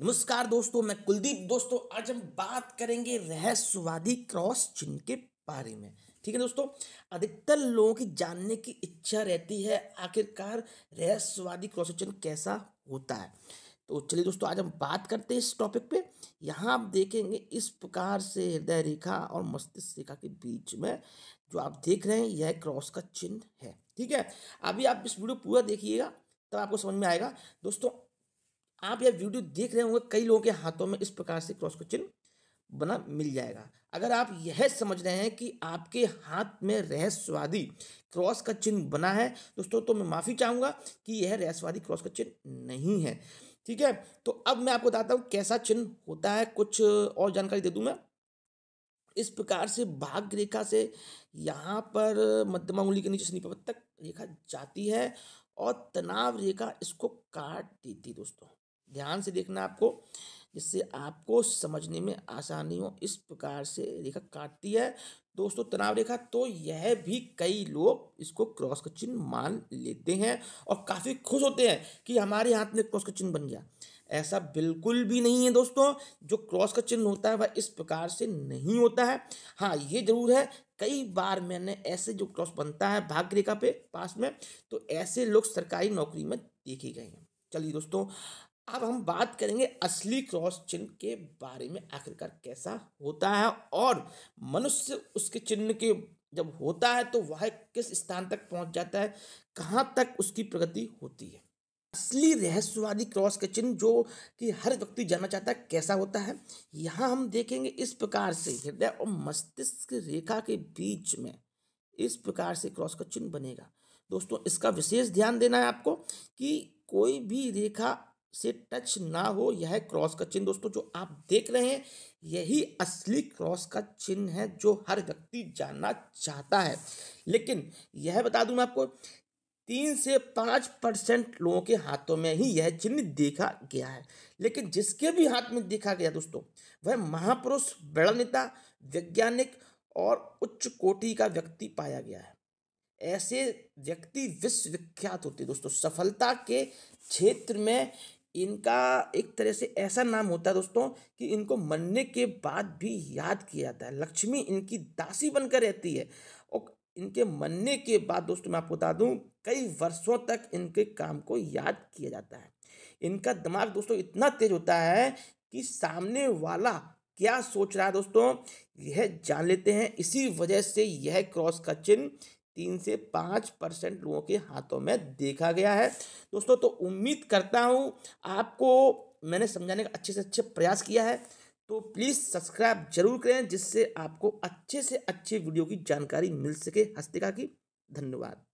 नमस्कार दोस्तों मैं कुलदीप दोस्तों आज हम बात करेंगे रहस्यवादी क्रॉस चिन्ह के बारे में ठीक है दोस्तों अधिकतर लोगों की जानने की इच्छा रहती है आखिरकार रहस्यवादी क्रॉस चिन्ह कैसा होता है तो चलिए दोस्तों आज हम बात करते हैं इस टॉपिक पे यहाँ आप देखेंगे इस प्रकार से हृदय रेखा और मस्तिष्क रेखा के बीच में जो आप देख रहे हैं यह क्रॉस का चिन्ह है ठीक है अभी आप इस वीडियो पूरा देखिएगा तब आपको समझ में आएगा दोस्तों आप यह वीडियो देख रहे होंगे कई लोगों के हाथों में इस प्रकार से क्रॉस क्वेश्चन बना मिल जाएगा अगर आप यह समझ रहे हैं कि आपके हाथ में रहस्यवादी क्रॉस का चिन्ह बना है दोस्तों तो मैं माफ़ी चाहूंगा कि यह रहस्यवादी क्रॉस का चिन्ह नहीं है ठीक है तो अब मैं आपको बताता हूँ कैसा चिन्ह होता है कुछ और जानकारी दे दूँ मैं इस प्रकार से भाग्य रेखा से यहाँ पर मध्यमा उंगली के नीचे से तक रेखा जाती है और तनाव रेखा इसको काट देती है दोस्तों ध्यान से देखना आपको जिससे आपको समझने में आसानी हो इस प्रकार से रेखा काटती है दोस्तों तनाव रेखा तो यह भी कई लोग इसको क्रॉस का चिन्ह मान लेते हैं और काफ़ी खुश होते हैं कि हमारे हाथ में क्रॉस का चिन्ह बन गया ऐसा बिल्कुल भी नहीं है दोस्तों जो क्रॉस का चिन्ह होता है वह इस प्रकार से नहीं होता है हाँ ये जरूर है कई बार मैंने ऐसे जो क्रॉस बनता है भाग्य रेखा पे पास में तो ऐसे लोग सरकारी नौकरी में देखे गए हैं चलिए दोस्तों अब हम बात करेंगे असली क्रॉस चिन्ह के बारे में आखिरकार कैसा होता है और मनुष्य उसके चिन्ह के जब होता है तो वह किस स्थान तक पहुंच जाता है कहाँ तक उसकी प्रगति होती है असली रहस्यवादी क्रॉस का चिन्ह जो कि हर व्यक्ति जानना चाहता है कैसा होता है यहाँ हम देखेंगे इस प्रकार से हृदय और मस्तिष्क रेखा के बीच में इस प्रकार से क्रॉस का चिन्ह बनेगा दोस्तों इसका विशेष ध्यान देना है आपको कि कोई भी रेखा से टच ना हो यह क्रॉस का चिन्ह दोस्तों जो आप देख रहे हैं यही असली क्रॉस का चिन्ह है जो हर व्यक्ति जानना चाहता है लेकिन यह बता दूं मैं आपको तीन से पाँच परसेंट लोगों के हाथों में ही यह चिन्ह देखा गया है लेकिन जिसके भी हाथ में देखा गया दोस्तों वह महापुरुष बड़ा नेता वैज्ञानिक और उच्च कोटि का व्यक्ति पाया गया है ऐसे व्यक्ति विश्वविख्यात होते दोस्तों सफलता के क्षेत्र में इनका एक तरह से ऐसा नाम होता है दोस्तों कि इनको मरने के बाद भी याद किया जाता है लक्ष्मी इनकी दासी बनकर रहती है और इनके मरने के बाद दोस्तों मैं आपको बता दूं कई वर्षों तक इनके काम को याद किया जाता है इनका दिमाग दोस्तों इतना तेज होता है कि सामने वाला क्या सोच रहा है दोस्तों यह जान लेते हैं इसी वजह से यह क्रॉस का चिन्ह तीन से पाँच परसेंट लोगों के हाथों में देखा गया है दोस्तों तो उम्मीद करता हूँ आपको मैंने समझाने का अच्छे से अच्छे प्रयास किया है तो प्लीज़ सब्सक्राइब जरूर करें जिससे आपको अच्छे से अच्छे वीडियो की जानकारी मिल सके हस्तिका की धन्यवाद